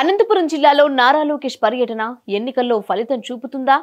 అనంతపురం జిల్లాలో నారా లోకేష్ పర్యటన ఎన్నికల్లో ఫలితం చూపుతుందా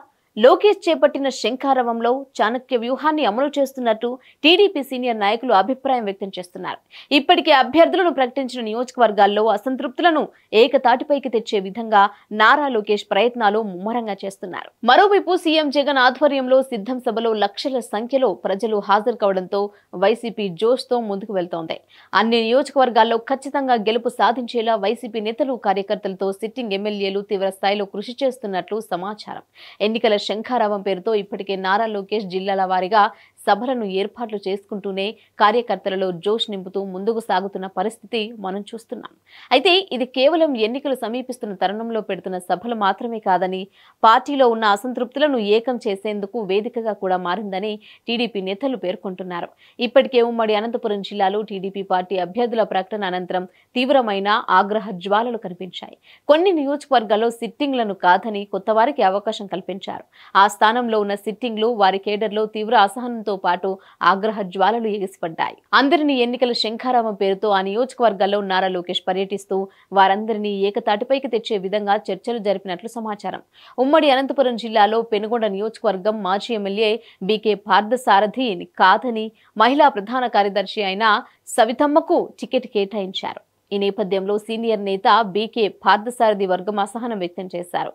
లోకేష్ చేపట్టిన శంఖారవంలో చాణక్య వ్యూహాన్ని అమలు చేస్తున్నట్టు టీడీపీ సీనియర్ నాయకులు అభిప్రాయం వ్యక్తం చేస్తున్నారు ఇప్పటికే అభ్యర్థులను ప్రకటించిన నియోజకవర్గాల్లో అసంతృప్తులను ఏకతాటిపైకి తెచ్చే విధంగా నారా లోకేష్ ప్రయత్నాలు ముమ్మరంగా చేస్తున్నారు మరోవైపు సీఎం జగన్ ఆధ్వర్యంలో సిద్ధం సభలో లక్షల సంఖ్యలో ప్రజలు హాజరు కావడంతో వైసీపీ జోష్తో ముందుకు వెళ్తోంది అన్ని నియోజకవర్గాల్లో ఖచ్చితంగా గెలుపు సాధించేలా వైసీపీ నేతలు కార్యకర్తలతో సిట్టింగ్ ఎమ్మెల్యేలు తీవ్ర స్థాయిలో కృషి చేస్తున్నట్లు సమాచారం ఎన్నికల శంఖారావం పేరుతో ఇప్పటికే నారా లోకేష్ జిల్లాల వారీగా సభలను ఏర్పాట్లు చేసుకుంటూనే కార్యకర్తలలో జోష్ నింపుతూ ముందుకు సాగుతున్న పరిస్థితి మనం చూస్తున్నాం అయితే ఇది కేవలం ఎన్నికలు సమీపిస్తున్న తరుణంలో పెడుతున్న సభలు మాత్రమే కాదని పార్టీలో ఉన్న అసంతృప్తులను ఏకం చేసేందుకు వేదికగా కూడా మారిందని టీడీపీ నేతలు పేర్కొంటున్నారు ఇప్పటికే ఉమ్మడి అనంతపురం జిల్లాలో టీడీపీ పార్టీ అభ్యర్థుల ప్రకటన అనంతరం తీవ్రమైన ఆగ్రహ జ్వాలలు కనిపించాయి కొన్ని నియోజకవర్గాల్లో సిట్టింగ్లను కాదని కొత్త వారికి అవకాశం కల్పించారు ఆ స్థానంలో ఉన్న సిట్టింగ్లు వారి కేడర్లో తీవ్ర అసహనంతో తో పాటు ఆగ్రహ జ్వాలలు ఎగిసిపడ్డాయి అందరినీ ఎన్నికల శంఖారామం పేరుతో ఆ నియోజకవర్గాల్లో నారా లోకేష్ పర్యటిస్తూ వారందరినీ ఏకతాటిపైకి తెచ్చే విధంగా చర్చలు జరిపినట్లు సమాచారం ఉమ్మడి అనంతపురం జిల్లాలో పెనుగొండ నియోజకవర్గం మాజీ ఎమ్మెల్యే బీకే పార్థసారథి కాదని మహిళా ప్రధాన కార్యదర్శి అయిన సవితమ్మకు టికెట్ కేటాయించారు ఈ నేపథ్యంలో సీనియర్ నేత బీకే పార్థసారథి వర్గం అసహనం వ్యక్తం చేశారు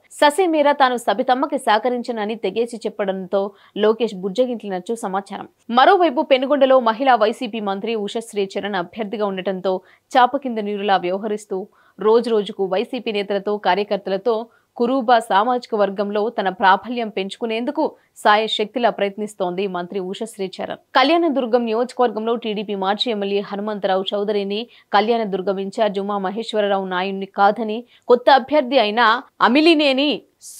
మీరా తాను సబితమ్మకి సహకరించనని తెగేసి చెప్పడంతో లోకేష్ బుజ్జగించినట్లు సమాచారం మరోవైపు పెనుగొండలో మహిళా వైసీపీ మంత్రి ఉషశ్రీ చరణ్ అభ్యర్థిగా ఉండటంతో చాప కింద నీరులా వ్యవహరిస్తూ రోజురోజుకు వైసీపీ నేతలతో కార్యకర్తలతో కురూబ సామాజిక వర్గంలో తన ప్రాబల్యం పెంచుకునేందుకు సాయ శక్తిలా ప్రయత్నిస్తోంది మంత్రి ఉషశ్రీచరణ్ కళ్యాణదుర్గం నియోజకవర్గంలో టీడీపీ మాజీ ఎమ్మెల్యే హనుమంతరావు చౌదరిని కళ్యాణదుర్గం ఇన్ఛార్జ్ ఉమా మహేశ్వరరావు నాయుడిని కాదని కొత్త అభ్యర్థి అయిన అమిలినేని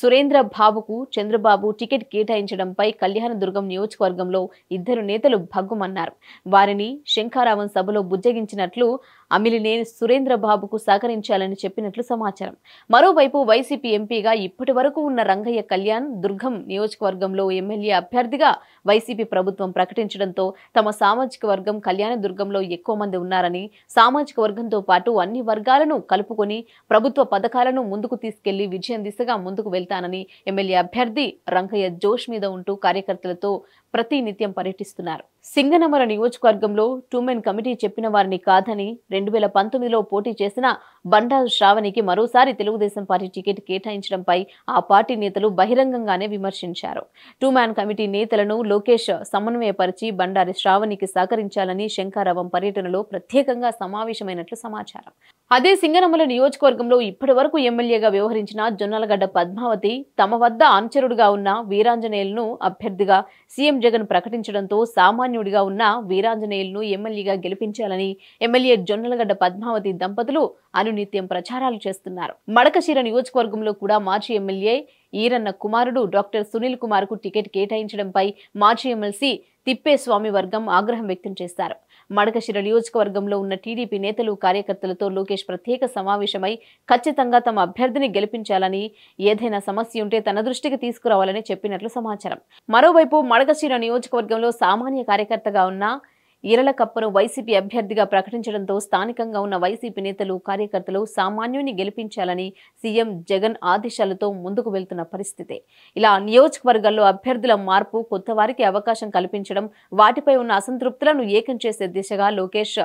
సురేంద్ర బాబుకు చంద్రబాబు టికెట్ కేటాయించడంపై కళ్యాణదుర్గం నియోజకవర్గంలో ఇద్దరు నేతలు భగ్గుమన్నారు వారిని శంఖారావం సభలో బుజ్జగించినట్లు అమిలినేని సురేంద్రబాబుకు సహకరించాలని చెప్పినట్లు సమాచారం మరోవైపు వైసీపీ ఎంపీగా ఇప్పటి వరకు ఉన్న రంగయ్య కళ్యాణ్ దుర్గం నియోజకవర్గంలో ఎమ్మెల్యే అభ్యర్థిగా వైసీపీ ప్రభుత్వం ప్రకటించడంతో తమ సామాజిక వర్గం కళ్యాణ దుర్గంలో ఎక్కువ మంది ఉన్నారని సామాజిక వర్గంతో పాటు అన్ని వర్గాలను కలుపుకొని ప్రభుత్వ పథకాలను ముందుకు తీసుకెళ్లి విజయం దిశగా ముందుకు వెళ్తానని ఎమ్మెల్యే అభ్యర్థి రంగయ్య జోష్ మీద ఉంటూ కార్యకర్తలతో ప్రతినిత్యం పర్యటిస్తున్నారు సింగనమర నియోజకవర్గంలో టూమెన్ కమిటీ చెప్పిన వారిని కాదని రెండు వేల పంతొమ్మిదిలో పోటీ చేసిన బండారు శ్రావణికి మరోసారి తెలుగుదేశం పార్టీ టికెట్ కేటాయించడంపై ఆ పార్టీ నేతలు బహిరంగంగానే విమర్శించారు టూమెన్ కమిటీ నేతలను లోకేష్ సమన్వయపరిచి బండారి శ్రావణికి సహకరించాలని శంకారావం పర్యటనలో ప్రత్యేకంగా సమావేశమైనట్లు సమాచారం అదే సింగనమల నియోజకవర్గంలో ఇప్పటి వరకు ఎమ్మెల్యేగా వ్యవహరించిన జొన్నలగడ్డ పద్మావతి తమ వద్ద అనుచరుడిగా ఉన్న వీరాంజనేయులను అభ్యర్థిగా సీఎం జగన్ ప్రకటించడంతో సామాన్యుడిగా ఉన్న వీరాంజనేయులను ఎమ్మెల్యేగా గెలిపించాలని ఎమ్మెల్యే జొన్నలగడ్డ పద్మావతి దంపతులు అనునిత్యం ప్రచారాలు చేస్తున్నారు మడకశీర నియోజకవర్గంలో కూడా మాజీ ఎమ్మెల్యే ఈరన్న కుమారుడు డాక్టర్ సునీల్ కుమార్ కు టికెట్ కేటాయించడంపై మాజీ ఎమ్మెల్సీ తిప్పేస్వామి వర్గం ఆగ్రహం వ్యక్తం చేశారు మడకశిర నియోజకవర్గంలో ఉన్న టీడీపీ నేతలు కార్యకర్తలతో లోకేష్ ప్రత్యేక సమావేశమై ఖచ్చితంగా తమ అభ్యర్థిని గెలిపించాలని ఏదైనా సమస్య ఉంటే తన దృష్టికి తీసుకురావాలని చెప్పినట్లు సమాచారం మరోవైపు మడకశిర నియోజకవర్గంలో సామాన్య కార్యకర్తగా ఉన్న ఇరల కప్పను వైసీపీ అభ్యర్థిగా ప్రకటించడంతో స్థానికంగా ఉన్న వైసీపీ నేతలు కార్యకర్తలు సామాన్యుని గెలిపించాలని సీఎం జగన్ ఆదేశాలతో ముందుకు వెళ్తున్న పరిస్థితి ఇలా నియోజకవర్గాల్లో అభ్యర్థుల మార్పు కొత్త వారికి అవకాశం కల్పించడం వాటిపై ఉన్న అసంతృప్తులను ఏకం చేసే దిశగా లోకేష్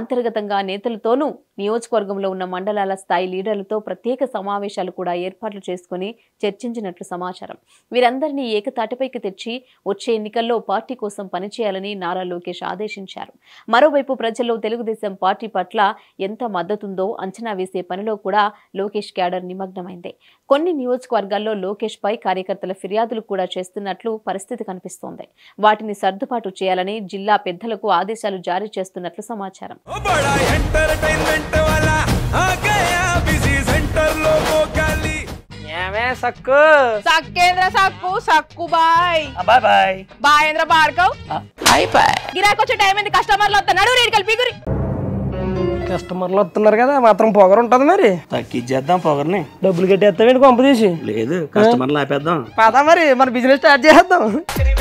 అంతర్గతంగా నేతలతోనూ నియోజకవర్గంలో ఉన్న మండలాల స్థాయి లీడర్లతో ప్రత్యేక సమావేశాలు కూడా ఏర్పాట్లు చేసుకుని చర్చించినట్లు సమాచారం వీరందరినీ ఏకతాటిపైకి తెచ్చి వచ్చే ఎన్నికల్లో పార్టీ కోసం పనిచేయాలని నారా లోకేష్ ఆదేశించారు విమర్శించారు మరోవైపు ప్రజల్లో తెలుగుదేశం పార్టీ పట్ల ఎంత మద్దతుందో అంచనా వేసే పనిలో కూడా లోకేష్ క్యాడర్ నిమగ్నమైంది కొన్ని నియోజకవర్గాల్లో లోకేష్ పై కార్యకర్తల ఫిర్యాదులు కూడా చేస్తున్నట్లు పరిస్థితి కనిపిస్తోంది వాటిని సర్దుబాటు చేయాలని జిల్లా పెద్దలకు ఆదేశాలు జారీ చేస్తున్నట్లు సమాచారం సక్కు సక్కేంద్ర సక్కు సక్కు బాయ్ బాయ్ బాయ్ బాయ్ ఏంద్ర భార్గవ్ బాయ్ బాయ్ గిరాకి వచ్చే టైం ఏంది కస్టమర్లు వస్తున్నాడు కలిపి గురి కస్టమర్లు వస్తున్నారు కదా మాత్రం పొగరు ఉంటది మరి తగ్గించేద్దాం పొగర్ని డబ్బులు కట్టేస్తామేంటి కొంప తీసి లేదు కస్టమర్లు ఆపేద్దాం పదా మరి మన బిజినెస్ స్టార్ట్ చేసేద్దాం